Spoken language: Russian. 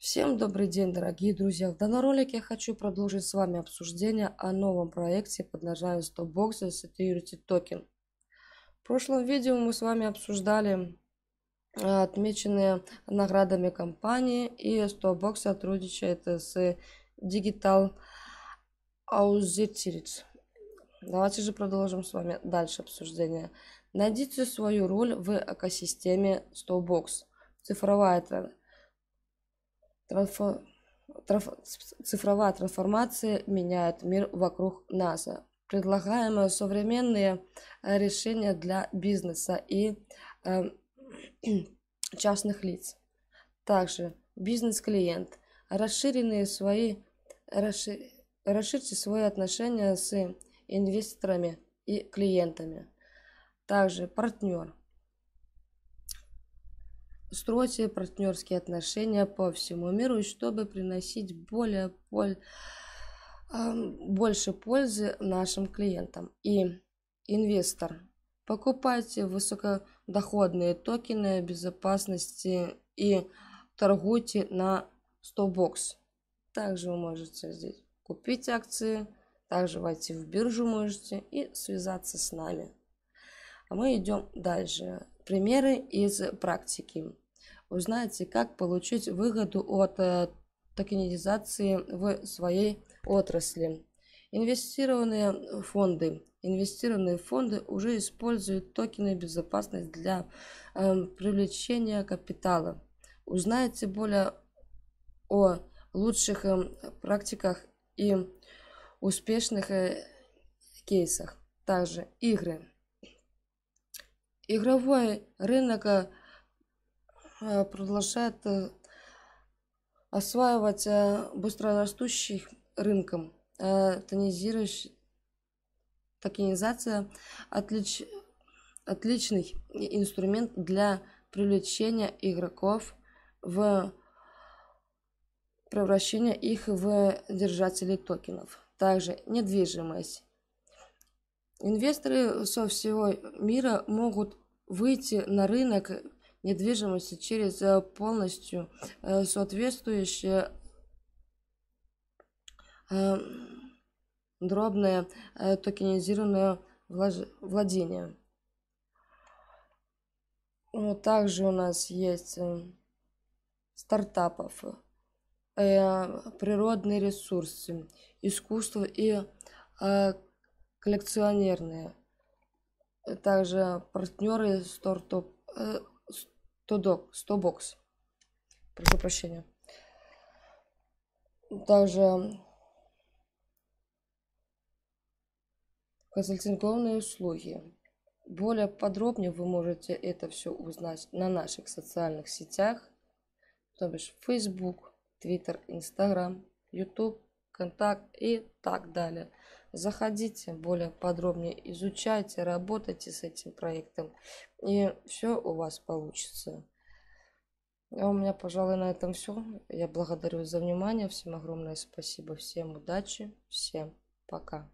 Всем добрый день, дорогие друзья! В данном ролике я хочу продолжить с вами обсуждение о новом проекте под названием Stopbox Security Token. В прошлом видео мы с вами обсуждали э, отмеченные наградами компании и Stopbox сотрудничает с Digital Authorities. Давайте же продолжим с вами дальше обсуждение. Найдите свою роль в экосистеме Stopbox. Цифровая Трансфо... Траф... Цифровая трансформация меняет мир вокруг нас. Предлагаемые современные э, решения для бизнеса и э, частных лиц. Также бизнес-клиент. Расширенные свои, расшир, расширьте свои отношения с инвесторами и клиентами. Также партнер строить партнерские отношения по всему миру, и чтобы приносить более боль больше пользы нашим клиентам. И инвестор, покупайте высокодоходные токены безопасности и торгуйте на 100 бокс. Также вы можете здесь купить акции, также войти в биржу можете и связаться с нами. А мы идем дальше. Примеры из практики. Узнаете, как получить выгоду от э, токенизации в своей отрасли. Инвестированные фонды. Инвестированные фонды уже используют токены безопасность для э, привлечения капитала. Узнаете более о лучших э, практиках и успешных э, кейсах. Также игры. Игровой рынок э, продолжает э, осваивать э, быстрорастущих рынком. Тонизирующий токенизация отлич, отличный инструмент для привлечения игроков в превращение их в держателей токенов. Также недвижимость. Инвесторы со всего мира могут выйти на рынок недвижимости через э, полностью э, соответствующее эм, дробное э, токенизированное владение. Также у нас есть стартапов, природные ресурсы, искусство и коллекционерные. Также партнеры стартоп, 100 док, 100 бокс. Прошу прощения. Также консультационные услуги. Более подробнее вы можете это все узнать на наших социальных сетях, то бишь Facebook, Twitter, Instagram, YouTube, Контакт и так далее. Заходите более подробнее, изучайте, работайте с этим проектом, и все у вас получится. А у меня, пожалуй, на этом все. Я благодарю за внимание. Всем огромное спасибо, всем удачи, всем пока.